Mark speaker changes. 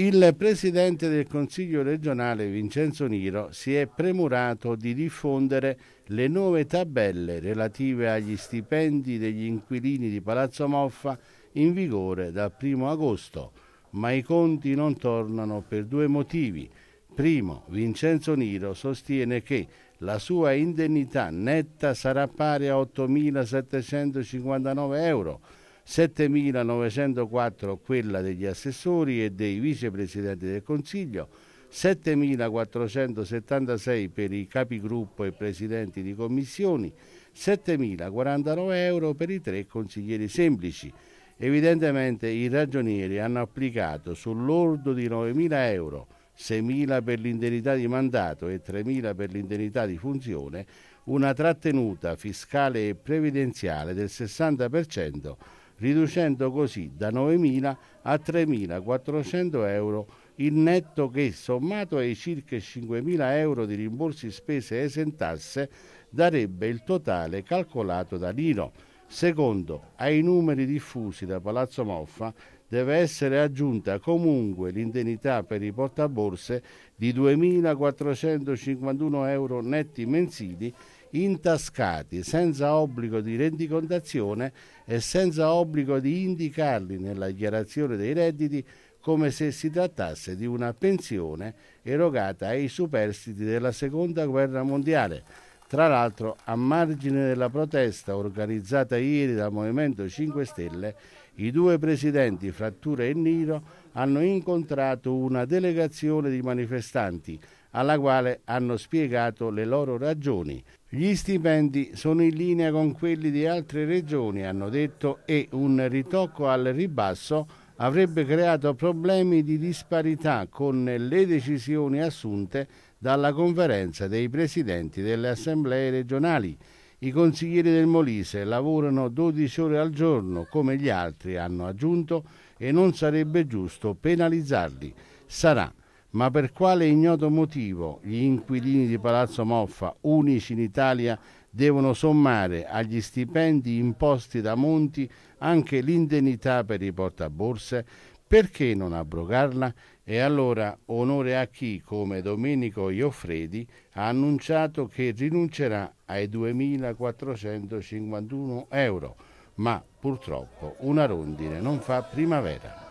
Speaker 1: Il presidente del Consiglio regionale Vincenzo Niro si è premurato di diffondere le nuove tabelle relative agli stipendi degli inquilini di Palazzo Moffa in vigore dal 1 agosto, ma i conti non tornano per due motivi. Primo, Vincenzo Niro sostiene che la sua indennità netta sarà pari a 8.759 euro, 7.904 quella degli assessori e dei vicepresidenti del Consiglio, 7.476 per i capigruppo e presidenti di commissioni, 7.049 euro per i tre consiglieri semplici. Evidentemente i ragionieri hanno applicato sull'ordo di 9.000 euro, 6.000 per l'indennità di mandato e 3.000 per l'indennità di funzione, una trattenuta fiscale e previdenziale del 60% riducendo così da 9.000 a 3.400 euro il netto che sommato ai circa 5.000 euro di rimborsi spese esentasse darebbe il totale calcolato da Lino. Secondo, ai numeri diffusi da Palazzo Moffa deve essere aggiunta comunque l'indennità per i portaborse di 2.451 euro netti mensili intascati senza obbligo di rendicontazione e senza obbligo di indicarli nella dichiarazione dei redditi come se si trattasse di una pensione erogata ai superstiti della seconda guerra mondiale. Tra l'altro, a margine della protesta organizzata ieri dal Movimento 5 Stelle, i due presidenti Frattura e Niro hanno incontrato una delegazione di manifestanti alla quale hanno spiegato le loro ragioni. Gli stipendi sono in linea con quelli di altre regioni, hanno detto, e un ritocco al ribasso avrebbe creato problemi di disparità con le decisioni assunte dalla conferenza dei presidenti delle assemblee regionali. I consiglieri del Molise lavorano 12 ore al giorno come gli altri, hanno aggiunto, e non sarebbe giusto penalizzarli. Sarà ma per quale ignoto motivo gli inquilini di Palazzo Moffa, unici in Italia, devono sommare agli stipendi imposti da Monti anche l'indennità per i portaborse? Perché non abrogarla? E allora onore a chi, come Domenico Ioffredi, ha annunciato che rinuncerà ai 2.451 euro. Ma purtroppo una rondine non fa primavera.